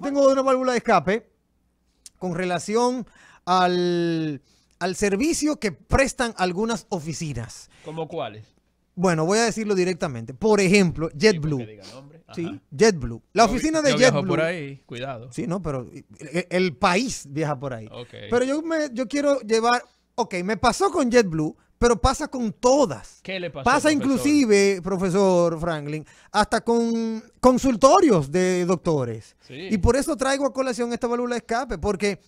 tengo una válvula de escape con relación al, servicio que prestan algunas oficinas. ¿Como cuáles? Bueno, voy a decirlo directamente. Por ejemplo, JetBlue. Sí, sí, JetBlue. La oficina de yo JetBlue. por ahí, cuidado. Sí, no, pero e, el, país viaja por ahí. Pero yo, me, yo quiero llevar. Ok, me pasó con JetBlue pero pasa con todas. ¿Qué le pasa pasa inclusive, profesor Franklin, hasta con consultorios de doctores. Y por eso traigo a colación esta válvula de escape, porque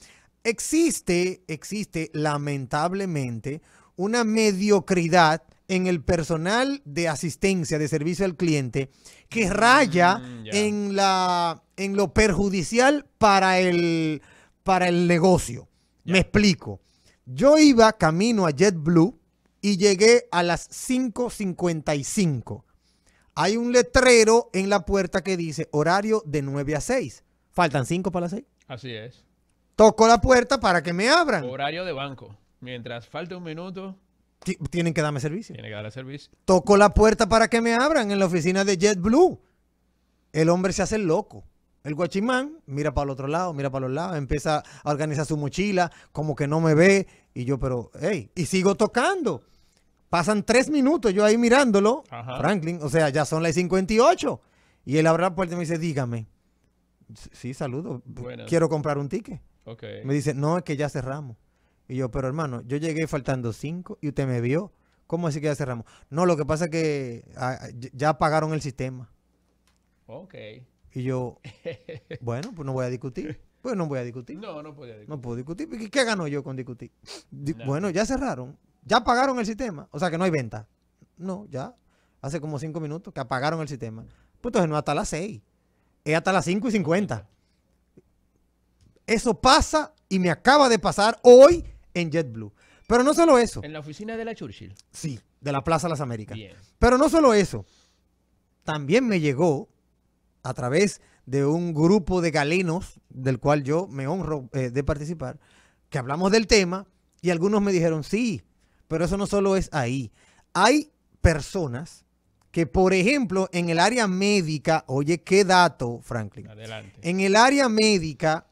existe, existe lamentablemente una mediocridad en el personal de asistencia, de servicio al cliente, que mm, raya en, la, en lo perjudicial para el, para el negocio. Me explico. Yo iba camino a JetBlue y llegué a las 5.55. Hay un letrero en la puerta que dice horario de 9 a 6. Faltan 5 para las 6. Así es. Toco la puerta para que me abran. Horario de banco. Mientras falte un minuto. tienen que darme servicio. Tienen que darle servicio. Toco la puerta para que me abran en la oficina de JetBlue. El hombre se hace loco. El guachimán mira para el otro lado, mira para los lados, empieza a organizar su mochila, como que no me ve, y yo, pero, hey, y sigo tocando. Pasan tres minutos yo ahí mirándolo, Franklin, o sea, ya son las 58. Y él abre la puerta y me dice, dígame. Sí, saludo. Quiero comprar un ticket. Me dice, no, es que ya cerramos. Y yo, pero hermano, yo llegué faltando cinco y usted me vio. ¿Cómo así que ya cerramos? No, lo que pasa es que ah, ya apagaron el sistema. Ok. Y yo, bueno, pues no voy a discutir. Pues no voy a discutir. No, no podía discutir. No puedo discutir. ¿Y qué ganó yo con discutir? Bueno, ya cerraron. Ya apagaron el sistema. O sea que no hay venta. No, ya. Hace como cinco minutos que apagaron el sistema. Pues entonces no hasta las seis. Es hasta las cinco y cincuenta. Eso pasa y me acaba de pasar hoy en JetBlue. Pero no solo eso. En la oficina de la Churchill. Sí, de la Plaza Las Américas. Pero no solo eso. También me llegó a través de un grupo de galenos, del cual yo me honro eh, de participar, que hablamos del tema y algunos me dijeron, sí, pero eso no solo es ahí. Hay personas que, por ejemplo, en el área médica, oye, qué dato, Franklin. Adelante. En el área médica,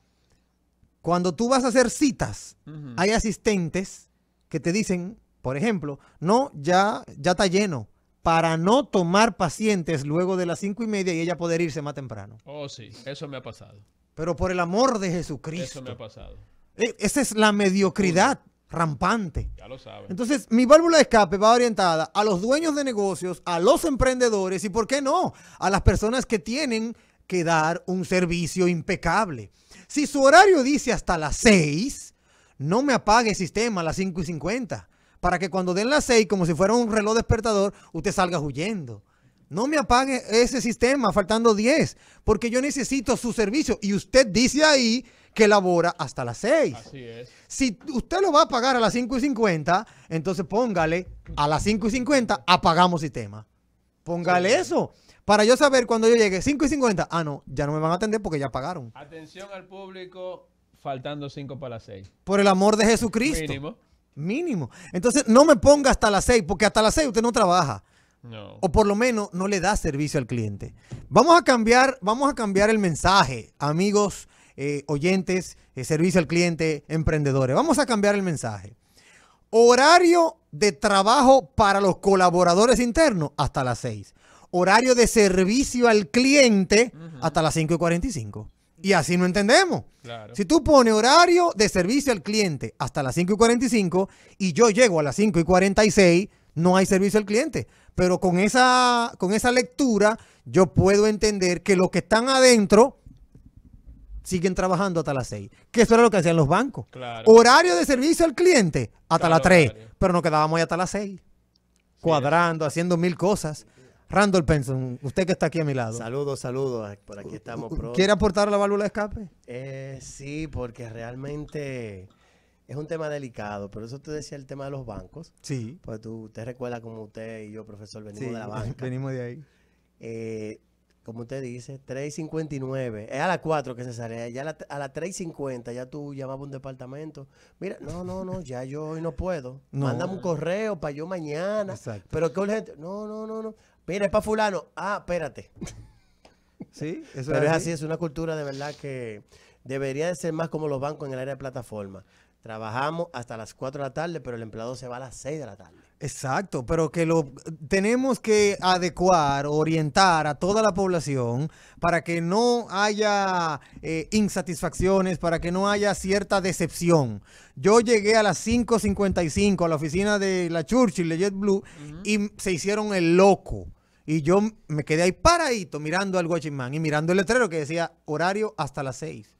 cuando tú vas a hacer citas, hay asistentes que te dicen, por ejemplo, no, ya, ya está lleno para no tomar pacientes luego de las cinco y media y ella poder irse más temprano. Oh, sí, eso me ha pasado. Pero por el amor de Jesucristo. Eso me ha pasado. Eh, esa es la mediocridad rampante. Ya lo saben. Entonces, mi válvula de escape va orientada a los dueños de negocios, a los emprendedores y, ¿por qué no?, a las personas que tienen que dar un servicio impecable. Si su horario dice hasta las 6, no me apague el sistema a las 5 y 50 para que cuando den las 6, como si fuera un reloj despertador, usted salga huyendo. No me apague ese sistema faltando 10, porque yo necesito su servicio. Y usted dice ahí que labora hasta las 6. Así es. Si usted lo va a pagar a las 5 y 50, entonces póngale a las 5 y 50, apagamos sistema. Póngale eso. Para yo saber cuando yo llegue 5 y 50, ah, no, ya no me van a atender porque ya pagaron. Atención al público, faltando 5 para las 6. Por el amor de Jesucristo. Mínimo. Mínimo. Entonces, no me ponga hasta las 6, porque hasta las 6 usted no trabaja. No. O por lo menos no le da servicio al cliente. Vamos a cambiar, vamos a cambiar el mensaje, amigos, eh, oyentes, eh, servicio al cliente, emprendedores. Vamos a cambiar el mensaje. Horario de trabajo para los colaboradores internos hasta las 6. Horario de servicio al cliente hasta las 5.45. y y así no entendemos. Si tú pones horario de servicio al cliente hasta las 5 y 45 y yo llego a las 5 y 46, no hay servicio al cliente. Pero con esa, con esa lectura yo puedo entender que los que están adentro siguen trabajando hasta las 6. Que eso era lo que hacían los bancos. Horario de servicio al cliente hasta las 3. Pero nos quedábamos ahí hasta las 6. cuadrando, haciendo mil cosas. Randall Benson, usted que está aquí a mi lado. Saludos, saludos. Por aquí estamos pronto. ¿Quiere aportar la válvula de escape? Eh, sí, porque realmente es un tema delicado. Pero eso te decía, el tema de los bancos. Sí. Pues tú, usted recuerda como usted y yo, profesor, venimos de la banca. venimos de ahí. Eh, como usted dice, 3.59. Es a las 4 que se sale. Ya a, la, las 3.50 ya tú llamabas un departamento. Mira, no, no, no, ya yo hoy no puedo. Mándame un correo para yo mañana. Exacto. Pero qué urgente. No, no, no, no. Mira, es para fulano. Ah, espérate. sí, eso es así. es una cultura de verdad que debería de ser más como los bancos en el área de plataforma. Trabajamos hasta las 4 de la tarde, pero el empleado se va a las 6 de la tarde. Exacto, pero que lo tenemos que adecuar, orientar a toda la población para que no haya eh, insatisfacciones, para que no haya cierta decepción. Yo llegué a las 5.55 a la oficina de la Churchill de JetBlue y se hicieron el loco y yo me quedé ahí paradito mirando al Watchman y mirando el letrero que decía horario hasta las seis.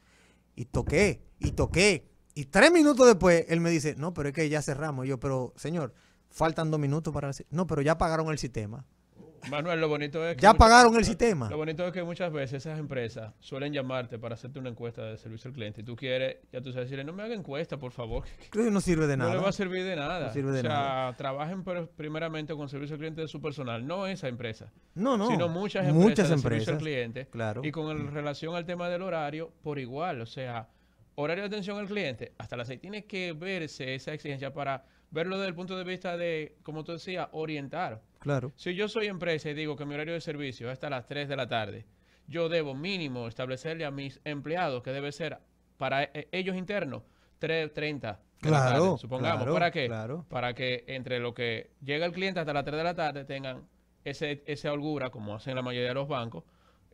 Y toqué, y toqué. Y tres minutos después él me dice, no, pero es que ya cerramos. yo, pero señor, faltan dos minutos para... No, pero ya pagaron el sistema. Manuel, lo bonito es que... Ya pagaron el sistema. Lo bonito es que muchas veces esas empresas suelen llamarte para hacerte una encuesta de servicio al cliente y tú quieres, ya tú sabes, decirle, no me haga encuesta, por favor. Que no sirve de nada. No le va a servir de nada. sirve de o sea, trabajen primeramente con servicio al cliente de su personal, no esa empresa. No, no. Sino muchas empresas. Muchas empresas. Servicio al cliente. Claro. Y con relación al tema del horario, por igual. O sea, Horario de atención al cliente, hasta las seis. Tiene que verse esa exigencia para verlo desde el punto de vista de, como tú decías, orientar. Claro. Si yo soy empresa y digo que mi horario de servicio es hasta las 3 de la tarde, yo debo mínimo establecerle a mis empleados que debe ser para eh, ellos internos 3.30. Claro. supongamos. ¿Para qué? Para que entre lo que llega el cliente hasta las 3 de la tarde tengan ese, esa holgura, como hacen la mayoría de los bancos,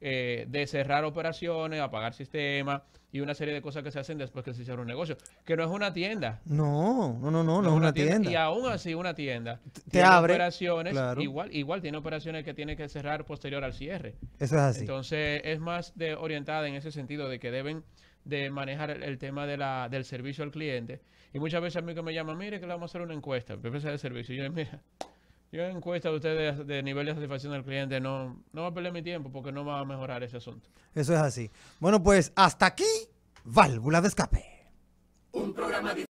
eh, de cerrar operaciones, apagar sistemas y una serie de cosas que se hacen después que se cierra un negocio. Que no es una tienda. No, no, no, no, no, es una tienda. Y aún así una tienda te tiene abre, operaciones, igual, igual tiene operaciones que tiene que cerrar posterior al cierre. Eso es así. Entonces es más de orientada en ese sentido de que deben de manejar el, tema de la, del servicio al cliente. Y muchas veces a mí que me llaman, mire que le vamos a hacer una encuesta, empresa de servicio. Y yo, mira, yo en encuesta de ustedes de nivel de satisfacción del cliente, no, no va a perder mi tiempo porque no va a mejorar ese asunto. Eso es así. Bueno, pues hasta aquí, válvula de escape. Un programa de...